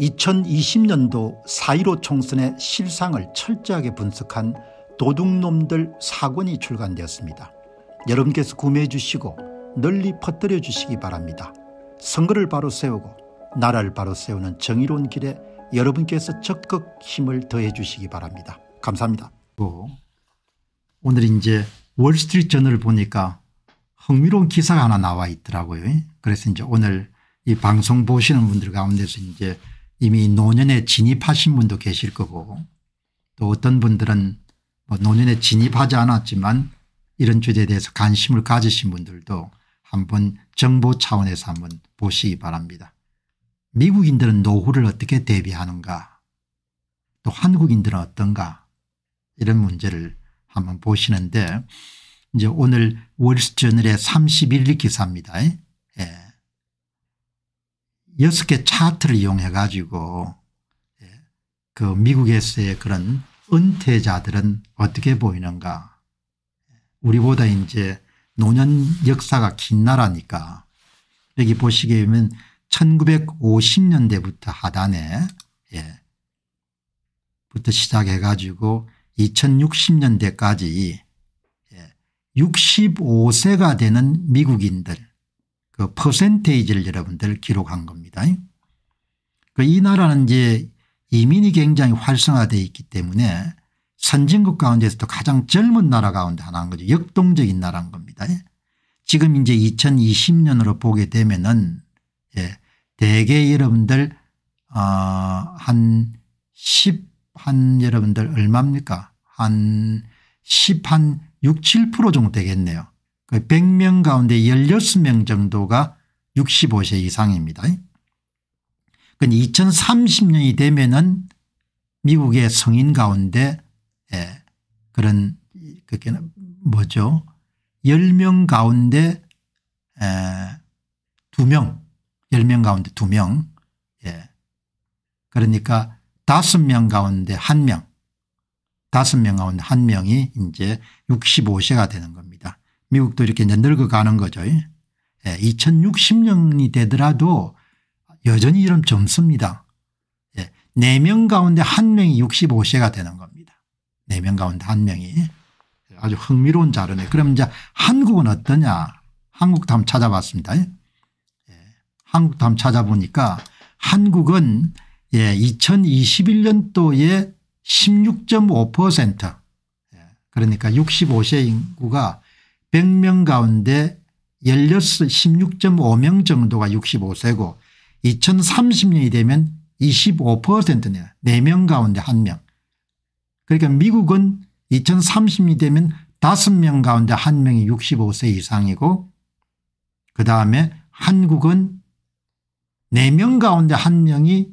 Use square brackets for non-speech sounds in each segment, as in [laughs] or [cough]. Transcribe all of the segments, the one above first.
2020년도 4.15 총선의 실상을 철저하게 분석한 도둑놈들 사권이 출간되었습니다. 여러분께서 구매해 주시고 널리 퍼뜨려 주시기 바랍니다. 선거를 바로 세우고 나라를 바로 세우는 정의로운 길에 여러분께서 적극 힘을 더해 주시기 바랍니다. 감사합니다. 오늘 이제 월스트리트 저널을 보니까 흥미로운 기사가 하나 나와 있더라고요. 그래서 이제 오늘 이 방송 보시는 분들 가운데서 이제 이미 노년에 진입하신 분도 계실 거고 또 어떤 분들은 뭐 노년에 진입하지 않았지만 이런 주제에 대해서 관심을 가지신 분들도 한번 정보 차원에서 한번 보시기 바랍니다. 미국인들은 노후를 어떻게 대비하는가 또 한국인들은 어떤가 이런 문제를 한번 보시는데 이제 오늘 월스저널의 31일 기사입니다. 예. 여섯 개 차트를 이용해 가지고 예, 그 미국에서의 그런 은퇴자들은 어떻게 보이는가 우리보다 이제 노년 역사가 긴 나라니까 여기 보시게 되면 1950년대부터 하단에 예. 부터 시작해 가지고 2060년대까지 65세가 예, 되는 미국인들 그 퍼센테이지를 여러분들 기록한 겁니다. 그 이 나라는 이제 이민이 굉장히 활성화되어 있기 때문에 선진국 가운데서도 가장 젊은 나라 가운데 하나인 거죠. 역동적인 나라인 겁니다. 지금 이제 2020년으로 보게 되면은 예, 대개 여러분들 어한 10, 한 여러분들 얼마입니까? 한 10, 한 6, 7% 정도 되겠네요. 100명 그 가운데 16명 정도가 65세 이상입니다. 2030년이 되면은 미국의 성인 가운데 예, 그런 그게 뭐죠 10명 가운데 예, 2명 10명 가운데 2명 예. 그러니까 5명 가운데 1명 5명 가운데 1명이 이제 65세가 되는 겁니다. 미국도 이렇게 이제 늙어가는 거죠. 2060년이 예, 되더라도 여전히 이런 젊습니다. 4명 예, 가운데 1명이 65세가 되는 겁니다. 4명 가운데 1명이. 아주 흥미로운 자료네. 그럼 이제 한국은 어떠냐. 한국도 한번 찾아봤습니다. 예, 한국도 한번 찾아보니까 한국은 예, 2021년도에 16.5% 그러니까 65세 인구가 100명 가운데 16.5명 정도가 65세고 2030년이 되면 25%네 4명 가운데 1명. 그러니까 미국은 2030년이 되면 5명 가운데 1명이 65세 이상이고 그다음에 한국은 4명 가운데 1명이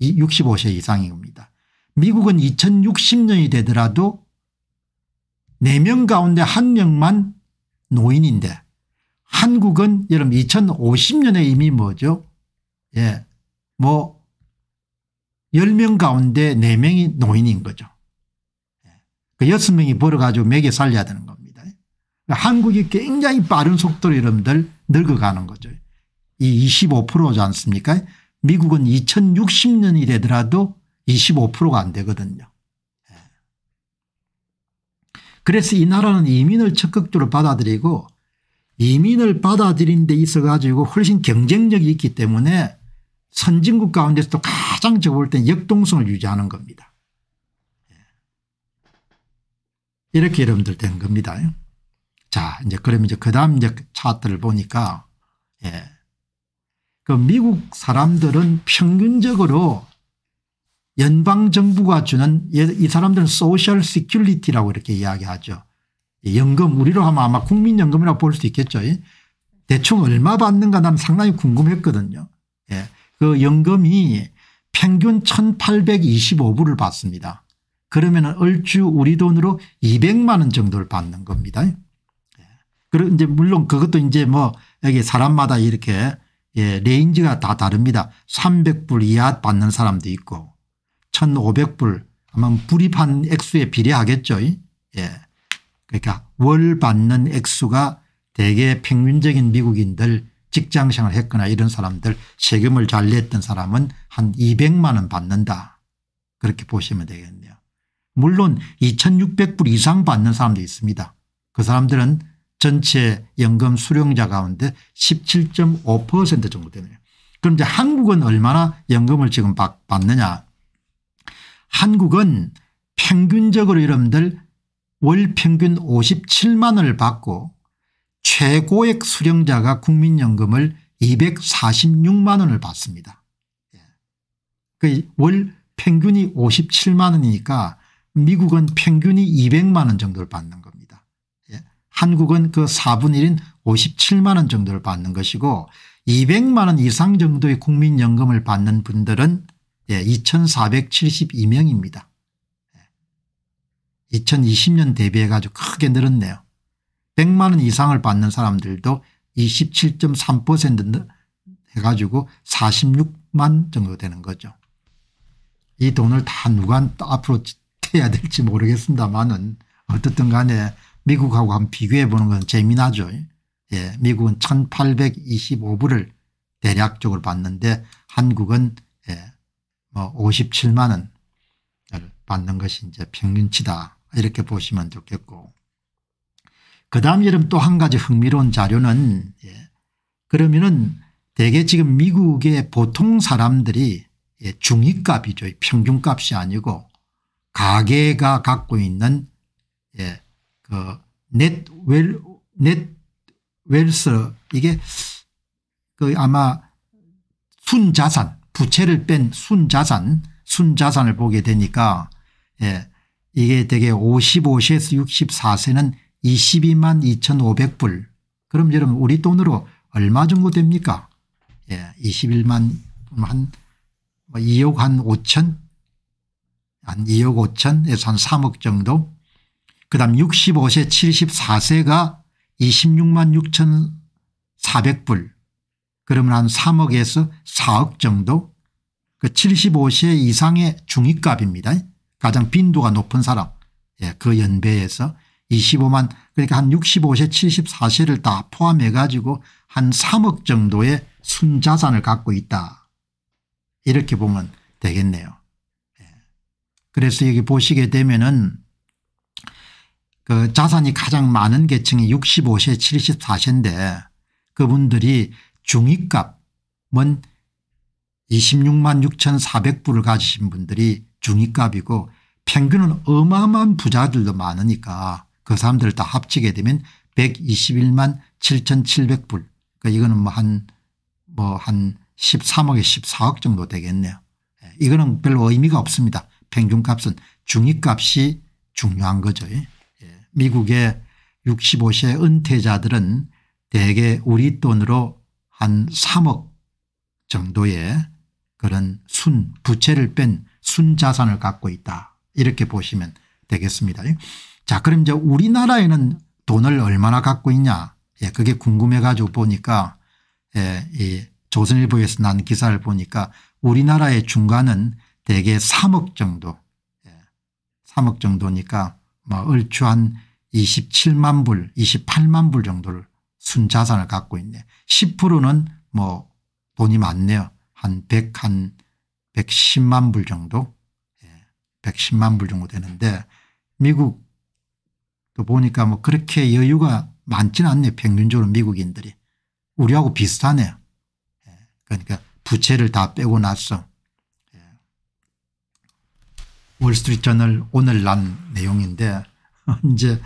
65세 이상입니다. 미국은 2060년이 되더라도 4명 가운데 1명만 노인인데 한국은 여러분 2050년에 이미 뭐죠? 예. 뭐 10명 가운데 4명이 노인인 거죠. 예, 그 6명이 벌어가지고 매개 살려야 되는 겁니다. 그러니까 한국이 굉장히 빠른 속도로 여러분들 늙어가는 거죠. 이 25%지 않습니까? 미국은 2060년이 되더라도 25%가 안 되거든요. 그래서 이 나라는 이민을 적극적으로 받아들이고 이민을 받아들인 데 있어 가지고 훨씬 경쟁력이 있기 때문에 선진국 가운데서도 가장 적을 볼땐 역동성을 유지하는 겁니다. 예. 이렇게 여러분들 된 겁니다. 자 이제 그럼 이제 그 다음 이제 차트를 보니까 예. 그 미국 사람들은 평균적으로 연방정부가 주는 예, 이 사람들은 소셜 시큐리티라고 이렇게 이야기하죠. 연금 우리로 하면 아마 국민연금이라고 볼 수 있겠죠. 대충 얼마 받는가 난 상당히 궁금했거든요. 예. 그 연금이 평균 1825불을 받습니다. 그러면 은 얼추 우리 돈으로 200만 원 정도를 받는 겁니다. 예. 그리고 이제 물론 그것도 이제 뭐 여기 사람마다 이렇게 예, 레인지가 다 다릅니다. 300불 이하 받는 사람도 있고 1,500불 아마 불입한 액수에 비례하겠죠. 예. 그러니까 월 받는 액수가 대개 평균적인 미국인들 직장생활 했거나 이런 사람들 세금을 잘 냈던 사람은 한 200만 원 받는다. 그렇게 보시면 되겠네요. 물론 2600불 이상 받는 사람도 있습니다. 그 사람들은 전체 연금 수령자 가운데 17.5% 정도 되네요. 그럼 이제 한국은 얼마나 연금을 지금 받느냐 한국은 평균적으로 여러분들 월평균 57만 원을 받고 최고액 수령자가 국민연금을 246만 원을 받습니다. 예. 그월 평균이 57만 원이니까 미국은 평균이 200만 원 정도를 받는 겁니다. 예. 한국은 그 4분의 1인 57만 원 정도를 받는 것이고 200만 원 이상 정도의 국민연금을 받는 분들은 예, 2472명입니다. 2020년 대비해 가지고 크게 늘었네요. 100만 원 이상을 받는 사람들도 27.3% 해가지고 46만 정도 되는 거죠. 이 돈을 다 누가 앞으로 태야 될지 모르겠습니다만은 어떻든 간에 미국하고 한 비교해 보는 건 재미나죠. 예, 미국은 1825불을 대략적으로 받는데 한국은 예, 뭐 57만 원을 받는 것이 이제 평균치다 이렇게 보시면 좋겠고 그 다음 여름 또한 가지 흥미로운 자료는 예. 그러면은 대개 지금 미국의 보통 사람들이 예. 중위값이죠 평균값이 아니고 가계가 갖고 있는 예, 그 넷웰 넷웰스 이게 그 아마 순자산 부채를 뺀 순자산 순자산을 보게 되니까 예, 이게 되게 55세에서 64세는 22만 2500불 그럼 여러분 우리 돈으로 얼마 정도 됩니까 예, 21만 한 2억 뭐 한 5천 한 2억 5천에서 한 3억 정도 그 다음 65세 74세가 26만 6 400불 그러면 한 3억에서 4억 정도 그 75세 이상의 중위값입니다. 가장 빈도가 높은 사람 예, 그 연배에서 25만 그러니까 한 65세 74세를 다 포함해 가지고 한 3억 정도의 순자산을 갖고 있다. 이렇게 보면 되겠네요. 예. 그래서 여기 보시게 되면은 그 자산이 가장 많은 계층이 65세 74세인데 그분들이 중위값은 26만 6,400불을 가지신 분들이 중위값이고 평균은 어마어마한 부자들도 많으니까 그 사람들을 다 합치게 되면 121만 7,700불 그러니까 이거는 뭐 한 뭐 한 13억에 뭐 14억 정도 되겠네요. 예, 이거는 별로 의미가 없습니다. 평균값은 중위값이 중요한 거죠. 예. 예, 미국의 65세 은퇴자들은 대개 우리 돈으로 한 3억 정도의 그런 순 부채를 뺀 순자산을 갖고 있다 이렇게 보시면 되겠습니다. 자 그럼 이제 우리나라에는 돈을 얼마나 갖고 있냐 예, 그게 궁금해 가지고 보니까 예, 이 조선일보에서 난 기사를 보니까 우리나라의 중간은 대개 3억 정도 3억 예, 정도니까 뭐 얼추 한 27만 불 28만 불 정도를 순자산을 갖고 있네. 10%는 뭐 돈이 많네요. 한 100, 한 110만 불 정도? 110만 예, 불 정도 되는데 미국 도 보니까 뭐 그렇게 여유가 많지는 않네요. 평균적으로 미국인들이. 우리하고 비슷하네요. 예, 그러니까 부채를 다 빼고 나서 예. 월스트리트저널 오늘 난 내용인데 [laughs] 이제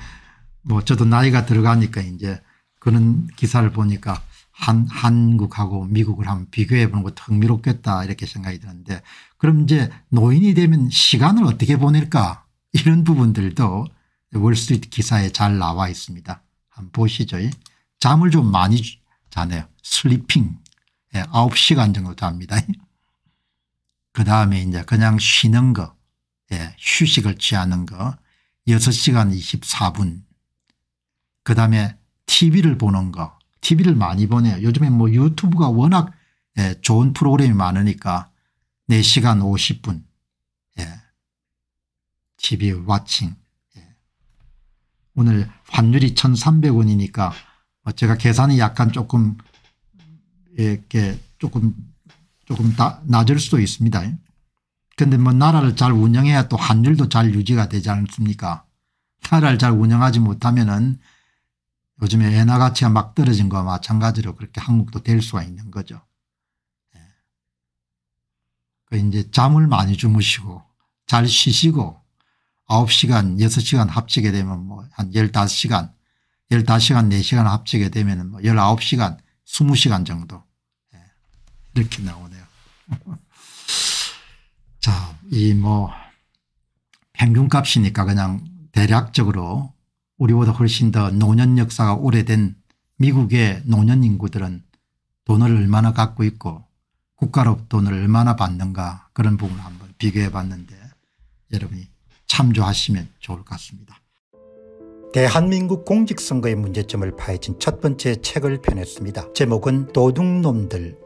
뭐 저도 나이가 들어가니까 이제 그런 기사를 보니까 한, 한국하고 미국을 한번 비교해 보는 것도 흥미롭겠다 이렇게 생각이 드는데 그럼 이제 노인이 되면 시간을 어떻게 보낼까 이런 부분들도 월스트리트 기사에 잘 나와 있습니다. 한번 보시죠. 잠을 좀 많이 자네요. 슬리핑. 예, 9시간 정도 잡니다. 그 다음에 이제 그냥 쉬는 거, 예, 휴식을 취하는 거 6시간 24분. 그 다음에 TV를 보는 거 TV를 많이 보네요. 요즘에 뭐 유튜브가 워낙 예, 좋은 프로그램이 많으니까 4시간 50분 예. TV 와칭 예. 오늘 환율이 1300원이니까 뭐 제가 계산이 약간 조금 이렇게 조금 조금 다, 낮을 수도 있습니다. 그런데 뭐 나라를 잘 운영해야 또 환율도 잘 유지가 되지 않습니까 나라를 잘 운영하지 못하면 은 요즘에 엔화 가치가 막 떨어진 거와 마찬가지로 그렇게 한국도 될 수가 있는 거죠. 예. 그 이제 잠을 많이 주무시고 잘 쉬시고 9시간 6시간 합치게 되면 뭐 한 15시간 15시간 4시간 합치게 되면 뭐 19시간 20시간 뭐 정도 예. 이렇게 나오네요. [laughs] 자, 이 뭐 평균값이니까 그냥 대략적으로 우리보다 훨씬 더 노년 역사가 오래된 미국의 노년 인구들은 돈을 얼마나 갖고 있고 국가로 돈을 얼마나 받는가 그런 부분을 한번 비교해 봤는데 여러분이 참조하시면 좋을 것 같습니다. 대한민국 공직선거의 문제점을 파헤친 첫 번째 책을 펴냈습니다. 제목은 도둑놈들